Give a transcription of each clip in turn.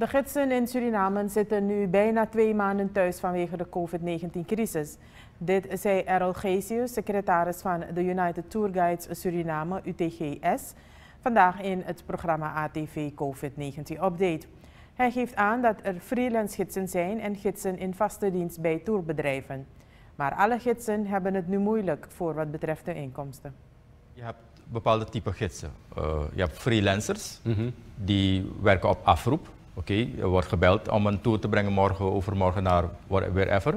De gidsen in Suriname zitten nu bijna twee maanden thuis vanwege de COVID-19-crisis. Dit zei Errol Geesius, secretaris van de United Tour Guides Suriname, UTGS, vandaag in het programma ATV COVID-19 Update. Hij geeft aan dat er freelance gidsen zijn en gidsen in vaste dienst bij tourbedrijven. Maar alle gidsen hebben het nu moeilijk voor wat betreft de inkomsten. Je hebt bepaalde type gidsen. Eh, je hebt freelancers, mhm. die werken op afroep. Oké, je wordt gebeld om een tour te brengen morgen, overmorgen naar wherever.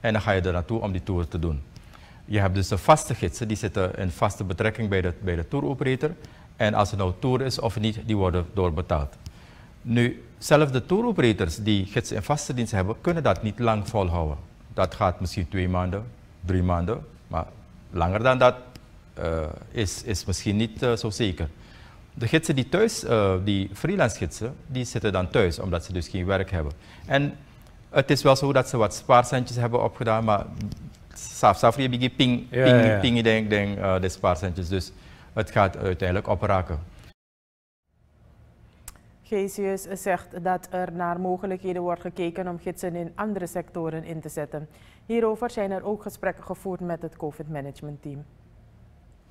En dan ga je er naartoe om die tour te doen. Je hebt dus de vaste gidsen, die zitten in vaste betrekking bij de, bij de touroperator. En als er nou tour is of niet, die worden doorbetaald. Nu, zelf de touroperators die gidsen in vaste dienst hebben, kunnen dat niet lang volhouden. Dat gaat misschien twee maanden, drie maanden, maar langer dan dat eh, is, is misschien niet eh, zo zeker. De gidsen die thuis, eh, die freelance gidsen, die zitten dan thuis omdat ze dus geen werk hebben. En het is wel zo dat ze wat spaarcentjes hebben opgedaan, maar saf saf heb je ping, ping, ja, ping, denk, denk, eh, de spaarcentjes. Dus het gaat uiteindelijk opraken. Geesius zegt dat er naar mogelijkheden wordt gekeken om gidsen in andere sectoren in te zetten. Hierover zijn er ook gesprekken gevoerd met het COVID-management team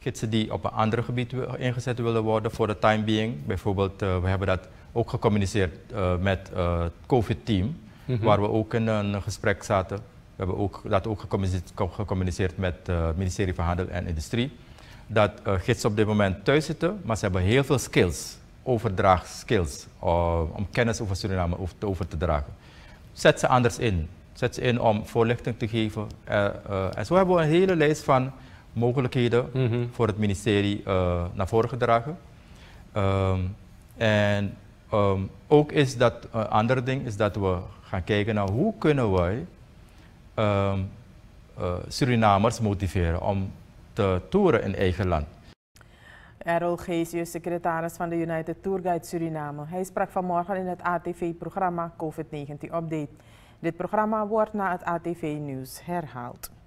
gidsen die op een ander gebied ingezet willen worden voor de time being. Bijvoorbeeld, eh, we hebben dat ook gecommuniceerd eh, met eh, het COVID-team, mhm. waar we ook in een gesprek zaten. We hebben ook, dat ook gecommuniceerd met het ministerie van Handel en Industrie. Dat gidsen op dit moment thuis zitten, maar ze hebben heel veel skills, overdraagskills, om kennis over Suriname over te, over te dragen. Zet ze anders in. Zet ze in om voorlichting te geven. en zo hebben we een hele lijst van mogelijkheden mhm. voor het ministerie uh, naar voren gedragen. Ehm, en ehm, ook is dat een eh, ander ding, is dat we gaan kijken naar hoe kunnen wij ehm, eh, Surinamers motiveren om te toeren in eigen land. Errol Geesius, secretaris van de United Tour Guide Suriname. Hij sprak vanmorgen in het ATV-programma COVID-19 Update. Dit programma wordt na het ATV-nieuws herhaald.